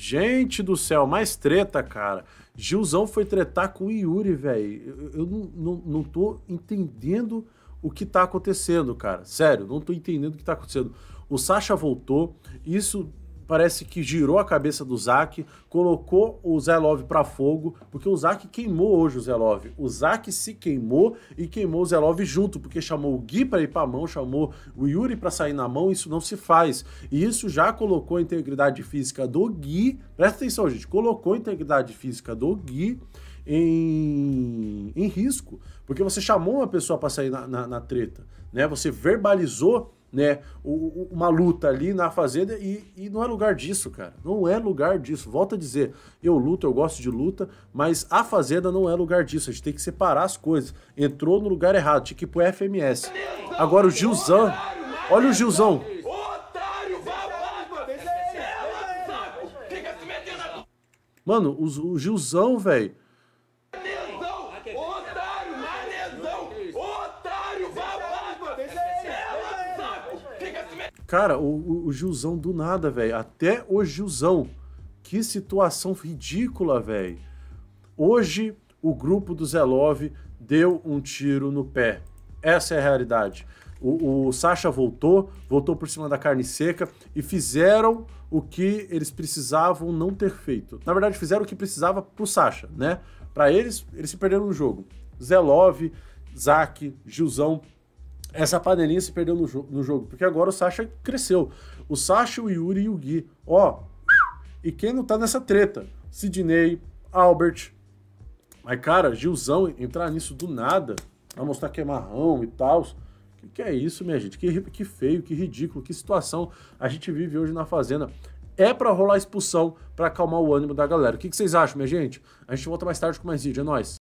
Gente do céu, mais treta, cara. Gilzão foi tretar com o Yuri, velho. Eu, eu não, não, não, tô entendendo o que tá acontecendo, cara. Sério, não tô entendendo o que tá acontecendo. O Sasha voltou, isso parece que girou a cabeça do Zac, colocou o Zé Love para fogo, porque o Zac queimou hoje o Zé Love. O Zac se queimou e queimou o Zé Love junto, porque chamou o Gui para ir para a mão, chamou o Yuri para sair na mão, isso não se faz. E isso já colocou a integridade física do Gui, presta atenção, gente, colocou a integridade física do Gui em, em risco, porque você chamou uma pessoa para sair na, na, na treta, né? Você verbalizou né, uma luta ali na fazenda e, e, não é lugar disso, cara. Não é lugar disso. Volto a dizer, eu luto, eu gosto de luta, mas a fazenda não é lugar disso. A gente tem que separar as coisas. Entrou no lugar errado, tinha que ir pro FMS. Agora o Gilzão, olha o Gilzão. Mano, o, o Gilzão, velho Cara, o, o Gilzão do nada, velho. Até o Gilzão. Que situação ridícula, velho. Hoje, o grupo do Zelov deu um tiro no pé. Essa é a realidade. O, o Sasha voltou, voltou por cima da carne seca e fizeram o que eles precisavam não ter feito. Na verdade, fizeram o que precisava pro Sasha, né? Para eles, eles se perderam no jogo. Zelov, Zack, Gilzão essa panelinha se perdeu no, jo no, jogo, porque agora o Sasha cresceu. O Sasha, o Yuri e o Gui. Ó, e quem não tá nessa treta? Sidney, Albert. Mas, cara, Gilzão entrar nisso do nada, pra mostrar que é marrão e tal. Que, que é isso, minha gente? Que, que feio, que ridículo, que situação a gente vive hoje na Fazenda. É para rolar expulsão para acalmar o ânimo da galera. O que, que vocês acham, minha gente? A gente volta mais tarde com mais vídeo. É nóis.